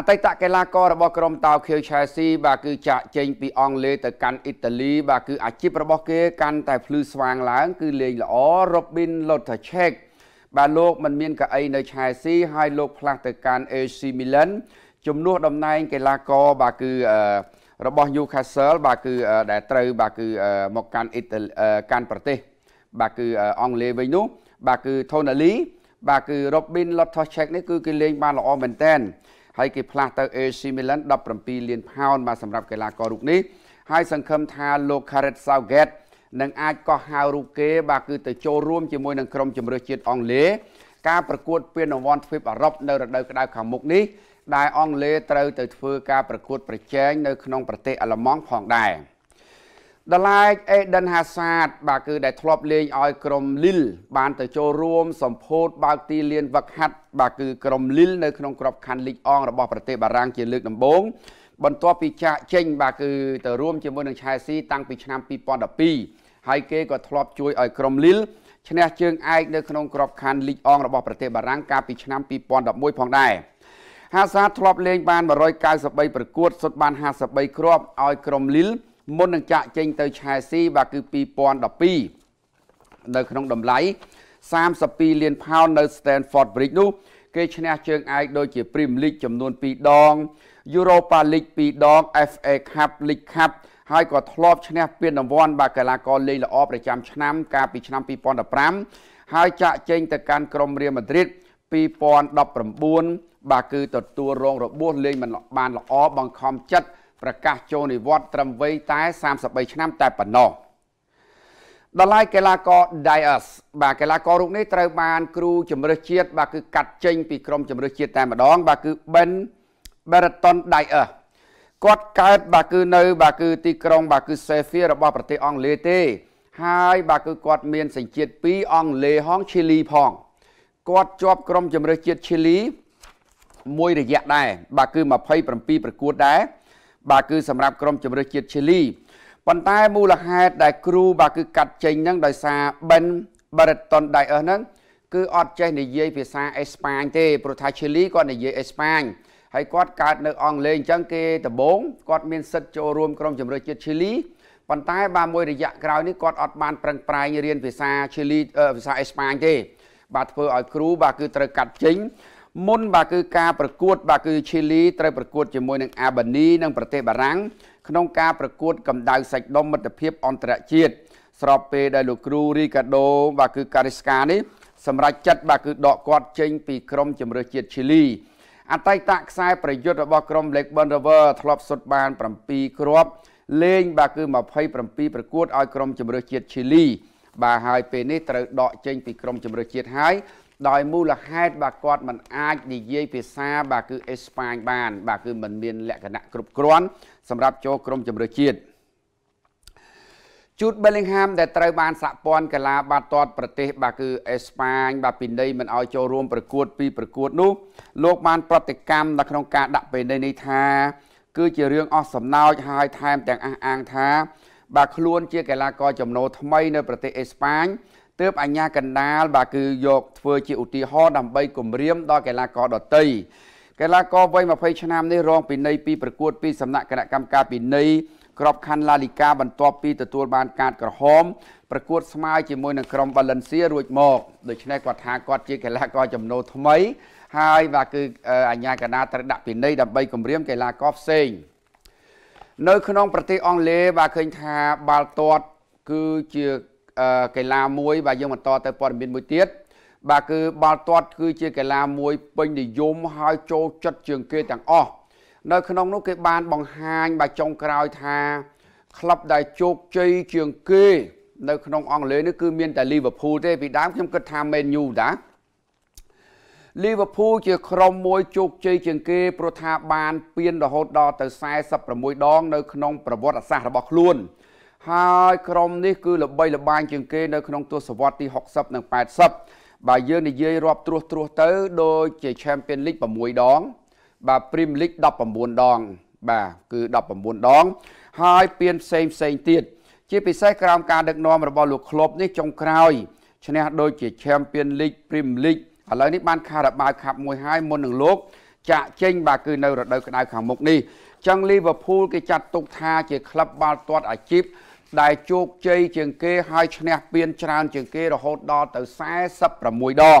អតីតកីឡាកររបស់ក្រុមតាវខៀវឆែស៊ីបាទគឺចាក់ចេញពីអង់គ្លេសទៅកាន់អ៊ីតាលីបាទគឺអាជីពរបស់គេកាន់តែភ្លឺស្វាងឡើង គឺលេងល្អ Robin Lotacek បាទលោកមិនមានកៅអីនៅឆែស៊ីហើយលោកផ្លាស់ទៅកាន់ AC Milan ជំនួសតំណែងកីឡាករបាទគឺរបស់ Newcastle បាទគឺដែលត្រូវបាទគឺមកកាន់អ៊ីតាលីកាន់ប្រទេសបាទគឺអង់គ្លេសវិញនោះបាទគឺ Tonali បាទគឺ Robin Lotacek នេះគឺគេលេងបានល្អមែនតើហើយគេផ្លាស់ទៅ AC Milan 17លានផោនមកសម្រាប់កីឡាកររូបនេះហើយសង្ឃឹមថាលោក Gareth Southgate នឹងអាចកោះហៅរូបគេ បាទគឺទៅចូលរួមជាមួយនឹងក្រុមជម្រើសជាតិអង់គ្លេសការប្រកួតពានរង្វាន់ទ្វីបអឺរ៉ុបនៅរដូវក្តៅខាងមុខនេះដែលអង់គ្លេសត្រូវទៅធ្វើការប្រកួតប្រជែងនៅក្នុងប្រទេសអាល្លឺម៉ង់ផងដែរ។ដល់ឡែកអេដិនហាសាតបាទគឺដែលធ្លាប់លេងឲ្យក្រុមលីល បានទៅចូលរួមសម្ពោធបើកទីលានវឹកហាត់បាទគឺក្រុមលីលនៅក្នុងក្របខ័ណ្ឌលីកអង់របស់ប្រទេសបារាំងជាលើកដំបូងបន្ទាប់ពីចាក់ចេញបាទគឺទៅរួមជាមួយនឹងឆែស៊ីតាំងពីឆ្នាំ2012ហើយគេក៏ធ្លាប់ជួយឲ្យក្រុមលីលឈ្នះជើងឯកនៅក្នុងក្របខ័ណ្ឌលីកអង់របស់ប្រទេសបារាំងកាលពីឆ្នាំ2011ផងដែរហាសាធ្លាប់លេងបាន193ប្រកួតសុទ្ធបាន53គ្រាប់ឲ្យក្រុមលីលមុននឹងចាក់ចេញទៅឆែស៊ីបាទគឺ2012នៅក្នុងតម្លៃ32លានផោននៅ Stanford Bridge នោះគេឈ្នះជើងឯកដូចជា Premier League ចំនួន2ដង Europa League 2ដង FA Cup League Cup ហើយក៏ធ្លាប់ឈ្នះពានរង្វាន់បាកីឡាករលេងល្អប្រចាំឆ្នាំកាលពីឆ្នាំ2015ហើយចាក់ចេញទៅកាន់ក្រុមរៀលម៉ាឌ្រីត2019បាទគឺទទួលរងរបួសលេងមិនបាន ល្អបង្ខំចិត្តប្រកាសចូលនិវត្តន៍ត្រឹមវ័យតែ33ឆ្នាំតែប៉ុណ្ណោះដល់ហើយកីឡាករ Dias បាទកីឡាកររូបនេះត្រូវបាន គ្រូជំនឿជាតិបាទគឺ កាត់ចេញពីក្រុមជំនឿជាតិតែម្ដង បាទគឺ Ben Beraton Dias គាត់កើតបាទគឺនៅ បាទគឺ ទីក្រុង បាទគឺ Sofia របស់ប្រទេសអង់គ្លេសទេហើយបាទគឺគាត់មានសញ្ជាតិពីរអង់គ្លេសហងឈីលីផងគាត់ជាប់ ក្រុមជំនឿជាតិឈីលី មួយរយៈដែរបាទគឺ27ប្រកួតដែរបាទគឺសម្រាប់ក្រុមជម្រើសជាតិឈីលីប៉ុន្តែមូលហេតុដែល គ្រូបាទគឺកាត់ចេញហ្នឹងដោយសារ Ben Bretton Diaz ហ្នឹងគឺអត់ចេះនិយាយភាសា អេស្ប៉ាញទេព្រោះថាឈីលីគាត់និយាយអេស្ប៉ាញហើយគាត់កើតនៅអង់គ្លេសអញ្ចឹងគេដំបូងគាត់មានសិទ្ធិចូលរួមក្រុមជម្រើសជាតិឈីលីប៉ុន្តែបាទមួយរយៈក្រោយនេះគាត់អត់បានប្រឹងប្រែងរៀនភាសាឈីលីភាសាអេស្ប៉ាញទេបាទធ្វើឲ្យ គ្រូបាទគឺត្រូវកាត់ចេញមុនបាទគឺការប្រកួតបាទគឺឈីលីត្រូវប្រកួតជាមួយនឹងអាបានីនិងប្រទេសបារាំង ក្នុងការប្រកួតកម្ដៅសាច់ដុំមិត្តភាព អន្តរជាតិស្របពេលដែលលោកគ្រូរីកាដូ បាទគឺការីស្កានេះសម្រាប់ចិត្តបាទគឺដកគាត់ចេញពីក្រុមជម្រើសជាតិឈីលីអតីតខ្សែប្រយុទ្ធរបស់ក្រុម Blackburn Rover ធ្លាប់សុទ្ធបាន7គ្រាប់ លេង បាទគឺ27ប្រកួតឲ្យក្រុមជម្រើសជាតិឈីលី បាទហើយពេលនេះត្រូវដកចេញពីក្រុមជម្រើសជាតិហើយដោយមូលហេតុបាទគាត់មិនអាចនិយាយភាសាបាទគឺអេស្ប៉ាញបានបាទគឺមិនមានលក្ខណៈគ្រប់គ្រាន់សម្រាប់ចូលក្រុមជម្រើសជាតិជូតបេលីងហាមដែលត្រូវបានសហព័ន្ធកីឡាបាល់ទាត់ប្រទេសបាទគឺអេស្ប៉ាញបាទពីនៃមិនឲ្យចូលរួមប្រកួតពីប្រកួតនោះ លោកបានប្រតិកម្មនៅក្នុងការដាក់ពេលនេះថា គឺជារឿងអស់សំណោចហើយថែមទាំងអះអាងថា បាទខ្លួនជាកីឡាករចំណោថ្មីនៅប្រទេសអេស្ប៉ាញទើបអាញាកណ្ដាលបាទគឺយកធ្វើជាឧទាហរណ៍ដើម្បីគម្រាមដល់កីឡាករដទៃកីឡាករវ័យ20ឆ្នាំនេះរងពិន័យពីប្រកួត ពីសំណាក់គណៈកម្មការពិន័យក្របខ័ណ្ឌឡាលីកាបន្ទាប់ពីទទួលបាន កាតក្រហមប្រកួតស្មើជាមួយនឹងក្រុម Valencia រួចមកដូច្នេះគាត់ថាគាត់ជាកីឡាករចំណូលថ្មីហើយបាទគឺអាញាកណ្ដាលត្រូវដាក់ពិន័យដើម្បីគម្រាមកីឡាករផ្សេងនៅ ក្នុងប្រទេសអង់គ្លេសបាទឃើញថាបាល់ទាត់គឺជាកីឡាមួយ បាទយើងបន្តទៅព័ត៌មានមួយទៀតបាទគឺ បាល់ទាត់ គឺជា កីឡាមួយ ពេញ និយម ហើយចូលចិត្តជាងគេទាំងអស់នៅ ក្នុង នោះគេ បាន បង្ហាញ បាទចុងក្រោយថាក្លឹបដែលជោគជ័យជាងគេ នៅក្នុងអង់គ្លេសនេះគឺមានតែ Liverpool ទេ ពីដើមខ្ញុំគិតថា Man U តា Liverpool ជា ក្រុមមួយជោគជ័យជាងគេព្រោះថាបានពាន រហូតដល់ទៅ46ដងនៅក្នុងប្រវត្តិសាស្ត្ររបស់ខ្លួនហើយក្រុមនេះគឺល្បីល្បាញជាងគេនៅក្នុងទសវត្សរ៍ទី60និង80បាទយើងនិយាយរាប់ត្រួសត្រាសទៅដូចជា Champion League 6ដង បាទ Premier League 19ដង បាទគឺ19ដង ហើយពានផ្សេងផ្សេងទៀតជាពិសេសក្រោមការដឹកនាំរបស់លោកក្លបនេះចុងក្រោយឈ្នះដូចជា Champion League Premier League ឥឡូវនេះបាន Carabao Cup មួយហើយមុននឹងលោកចាក់ចេញបាទគឺនៅរដូវក្តៅខាងមុខនេះចឹង Liverpool គេចាត់ទុកថាជាក្លឹបបាល់ទាត់អាជីពដែលជោគជ័យជាងគេហើយឈ្នះពានច្រើន ជាងគេរហូតដល់ទៅ46ដង